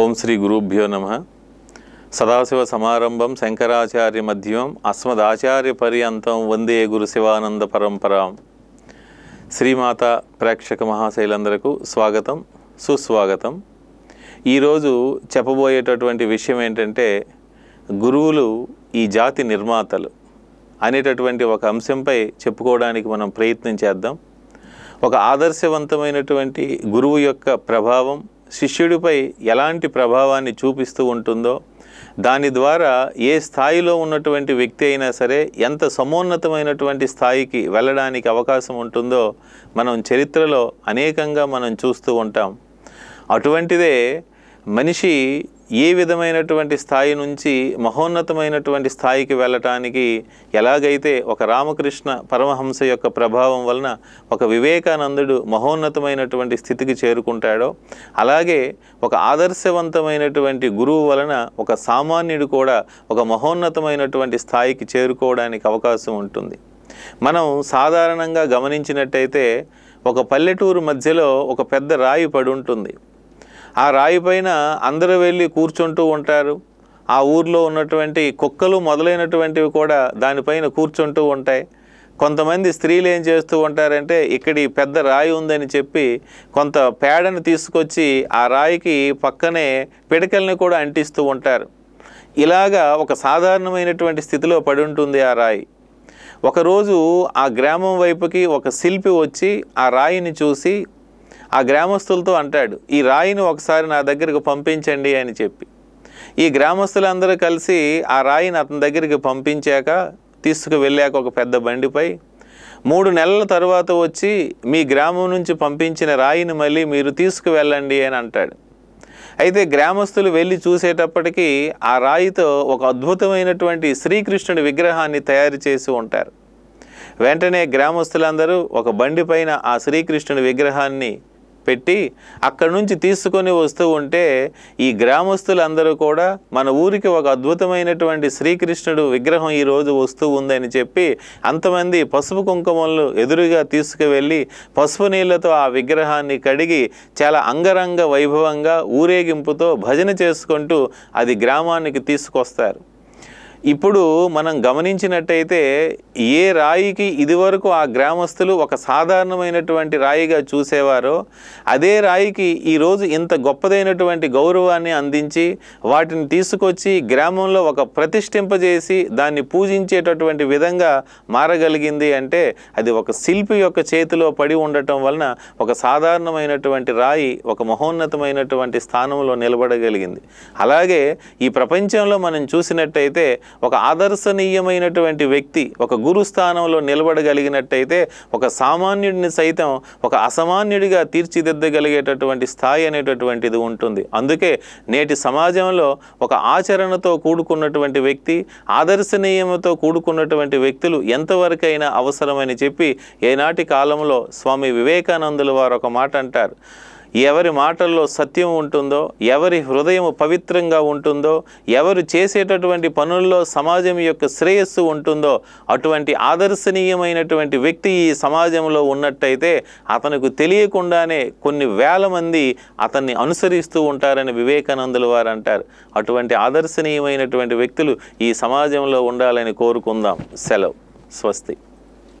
ఓం శ్రీ గురుభ్యో నమ సదాశివ సమారంభం శంకరాచార్య మధ్యం అస్మదాచార్య పర్యంతం వందే గురు శివానంద పరంపరాం శ్రీమాత ప్రేక్షక మహాశైలందరకు స్వాగతం సుస్వాగతం ఈరోజు చెప్పబోయేటటువంటి విషయం ఏంటంటే గురువులు ఈ జాతి నిర్మాతలు అనేటటువంటి ఒక అంశంపై చెప్పుకోవడానికి మనం ప్రయత్నం చేద్దాం ఒక ఆదర్శవంతమైనటువంటి గురువు యొక్క ప్రభావం శిష్యుడిపై ఎలాంటి ప్రభావాన్ని చూపిస్తూ ఉంటుందో దాని ద్వారా ఏ స్థాయిలో ఉన్నటువంటి వ్యక్తి అయినా సరే ఎంత సమోన్నతమైనటువంటి స్థాయికి వెళ్ళడానికి అవకాశం ఉంటుందో మనం చరిత్రలో అనేకంగా మనం చూస్తూ ఉంటాం అటువంటిదే మనిషి ఏ విధమైనటువంటి స్థాయి నుంచి మహోన్నతమైనటువంటి స్థాయికి వెళ్ళటానికి ఎలాగైతే ఒక రామకృష్ణ పరమహంస యొక్క ప్రభావం వలన ఒక వివేకానందుడు మహోన్నతమైనటువంటి స్థితికి చేరుకుంటాడో అలాగే ఒక ఆదర్శవంతమైనటువంటి గురువు వలన ఒక సామాన్యుడు కూడా ఒక మహోన్నతమైనటువంటి స్థాయికి చేరుకోవడానికి అవకాశం ఉంటుంది మనం సాధారణంగా గమనించినట్టయితే ఒక పల్లెటూరు మధ్యలో ఒక పెద్ద రాయి పడి ఉంటుంది ఆ రాయి పైన అందరూ వెళ్ళి కూర్చుంటూ ఉంటారు ఆ ఊర్లో ఉన్నటువంటి కుక్కలు మొదలైనటువంటివి కూడా దానిపైన కూర్చుంటూ ఉంటాయి కొంతమంది స్త్రీలు ఏం చేస్తూ ఉంటారంటే ఇక్కడ పెద్ద రాయి ఉందని చెప్పి కొంత పేడను తీసుకొచ్చి ఆ రాయికి పక్కనే పిడకల్ని కూడా అంటిస్తూ ఉంటారు ఇలాగా ఒక సాధారణమైనటువంటి స్థితిలో పడి ఉంటుంది ఆ రాయి ఒకరోజు ఆ గ్రామం వైపుకి ఒక శిల్పి వచ్చి ఆ రాయిని చూసి ఆ గ్రామస్తులతో అంటాడు ఈ రాయిని ఒకసారి నా దగ్గరకు పంపించండి అని చెప్పి ఈ గ్రామస్తులందరూ కలిసి ఆ రాయిని అతని దగ్గరికి పంపించాక తీసుకువెళ్ళాక ఒక పెద్ద బండిపై మూడు నెలల తర్వాత వచ్చి మీ గ్రామం నుంచి పంపించిన రాయిని మళ్ళీ మీరు తీసుకువెళ్ళండి అని అంటాడు అయితే గ్రామస్తులు వెళ్ళి చూసేటప్పటికీ ఆ రాయితో ఒక అద్భుతమైనటువంటి శ్రీకృష్ణుడి విగ్రహాన్ని తయారు చేసి ఉంటారు వెంటనే గ్రామస్తులందరూ ఒక బండిపైన ఆ శ్రీకృష్ణుడి విగ్రహాన్ని పెట్టి అక్కడి నుంచి తీసుకొని వస్తూ ఉంటే ఈ గ్రామస్తులందరూ కూడా మన ఊరికి ఒక అద్భుతమైనటువంటి శ్రీకృష్ణుడు విగ్రహం ఈరోజు వస్తూ ఉందని చెప్పి అంతమంది పసుపు కుంకుమలు ఎదురుగా తీసుకువెళ్ళి పసుపు నీళ్లతో ఆ విగ్రహాన్ని కడిగి చాలా అంగరంగ వైభవంగా ఊరేగింపుతో భజన చేసుకుంటూ అది గ్రామానికి తీసుకొస్తారు ఇప్పుడు మనం గమనించినట్టయితే ఏ రాయికి ఇదివరకు ఆ గ్రామస్తులు ఒక సాధారణమైనటువంటి రాయిగా చూసేవారో అదే రాయికి ఈరోజు ఇంత గొప్పదైనటువంటి గౌరవాన్ని అందించి వాటిని తీసుకొచ్చి గ్రామంలో ఒక ప్రతిష్ఠింపజేసి దాన్ని పూజించేటటువంటి విధంగా మారగలిగింది అంటే అది ఒక శిల్పి యొక్క చేతిలో పడి ఉండటం వలన ఒక సాధారణమైనటువంటి రాయి ఒక మహోన్నతమైనటువంటి స్థానంలో నిలబడగలిగింది అలాగే ఈ ప్రపంచంలో మనం చూసినట్టయితే ఒక ఆదర్శనీయమైనటువంటి వ్యక్తి ఒక గురు స్థానంలో నిలబడగలిగినట్టయితే ఒక సామాన్యుడిని సైతం ఒక అసామాన్యుడిగా తీర్చిదిద్దగలిగేటటువంటి స్థాయి అనేటటువంటిది ఉంటుంది అందుకే నేటి సమాజంలో ఒక ఆచరణతో కూడుకున్నటువంటి వ్యక్తి ఆదర్శనీయంతో కూడుకున్నటువంటి వ్యక్తులు ఎంతవరకైనా అవసరమని చెప్పి ఏనాటి కాలంలో స్వామి వివేకానందులు వారు ఒక మాట అంటారు ఎవరి మాటల్లో సత్యం ఉంటుందో ఎవరి హృదయం పవిత్రంగా ఉంటుందో ఎవరు చేసేటటువంటి పనుల్లో సమాజం యొక్క శ్రేయస్సు ఉంటుందో అటువంటి ఆదర్శనీయమైనటువంటి వ్యక్తి ఈ సమాజంలో ఉన్నట్టయితే అతనికి తెలియకుండానే కొన్ని వేల మంది అతన్ని అనుసరిస్తూ ఉంటారని వివేకానందులు వారు అంటారు అటువంటి ఆదర్శనీయమైనటువంటి వ్యక్తులు ఈ సమాజంలో ఉండాలని కోరుకుందాం సెలవు స్వస్తి